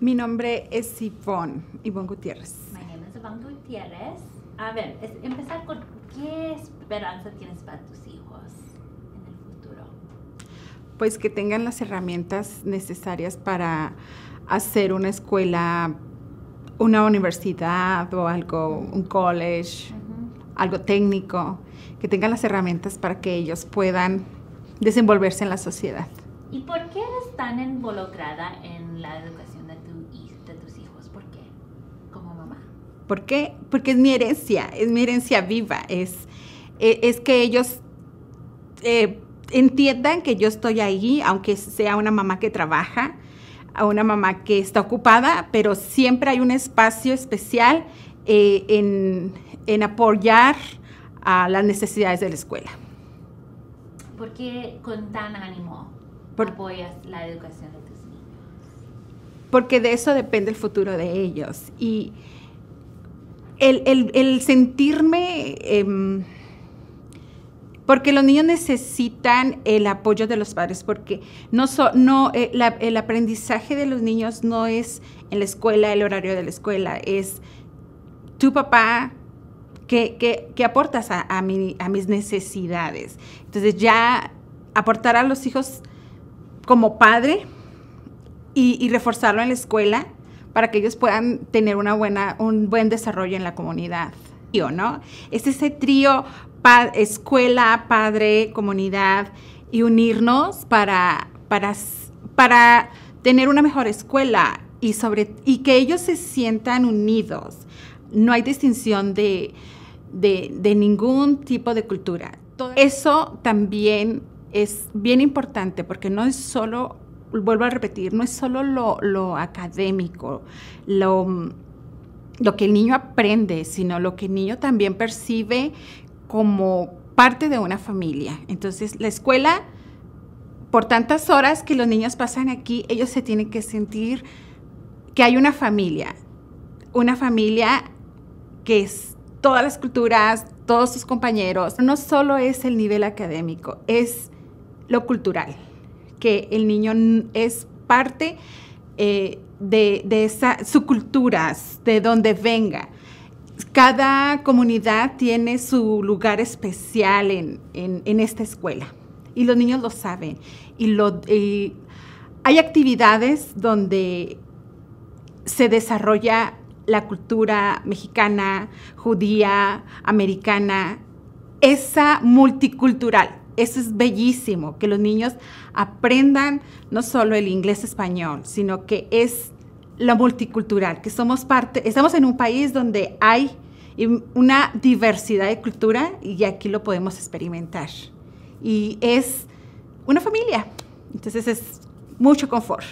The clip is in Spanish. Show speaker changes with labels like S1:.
S1: Mi nombre es Ivonne, Ivonne Gutiérrez. Mi
S2: nombre es Ivonne Gutiérrez. A ver, empezar con qué esperanza tienes para tus hijos en el futuro.
S1: Pues que tengan las herramientas necesarias para hacer una escuela, una universidad o algo, un college, algo técnico, que tengan las herramientas para que ellos puedan desenvolverse en la sociedad.
S2: ¿Y por qué eres tan involucrada en la educación de, tus hijos? ¿Por qué? Como mamá.
S1: ¿Por qué? Porque es mi herencia, es mi herencia viva, es, e, es, que ellos... Eh, entiendan que yo estoy ahí, aunque sea una mamá que trabaja, a una mamá que está ocupada, pero siempre hay un espacio especial eh, en, en, apoyar a las necesidades de la escuela.
S2: ¿Por qué con tan ánimo por, apoyas la educación de tus niños.
S1: Porque de eso depende el futuro de ellos. Y el, sentirme... Em, porque los niños necesitan el apoyo de los padres, porque no, no eh, el aprendizaje de los niños no es en la escuela, el horario de la escuela, es tu papá ¿qué aportas a, a mis necesidades. Entonces ya aportar a los hijos como padre y, reforzarlo en la escuela para que ellos puedan tener una buena, un buen desarrollo en la comunidad. ¿no? Es ese trío escuela, padre, comunidad y unirnos para, para, para tener una mejor escuela y, sobre, y que ellos se sientan unidos. No hay distinción de, ningún tipo de cultura. Todo eso también es bien importante porque no es solo, vuelvo a repetir, no es solo lo, académico, lo, lo que el niño aprende, sino lo que el niño también percibe como parte de una familia. Entonces, la escuela, por tantas horas que los niños pasan aquí, ellos se tienen que sentir que hay una familia, una familia que es todas las culturas, todos sus compañeros. No solo es el nivel académico, es lo cultural, que el niño es parte eh, de, esa, su cultura, de donde venga. Cada comunidad tiene su lugar especial en, esta escuela y los niños lo saben. hay actividades donde se desarrolla la cultura mexicana, judía, americana, esa multicultural. Eso es bellísimo, que los niños aprendan no solo el inglés español, sino que es la multicultural, que somos parte, estamos en un país donde hay una diversidad de cultura y aquí lo podemos experimentar.
S2: Y es una familia, entonces es mucho confort.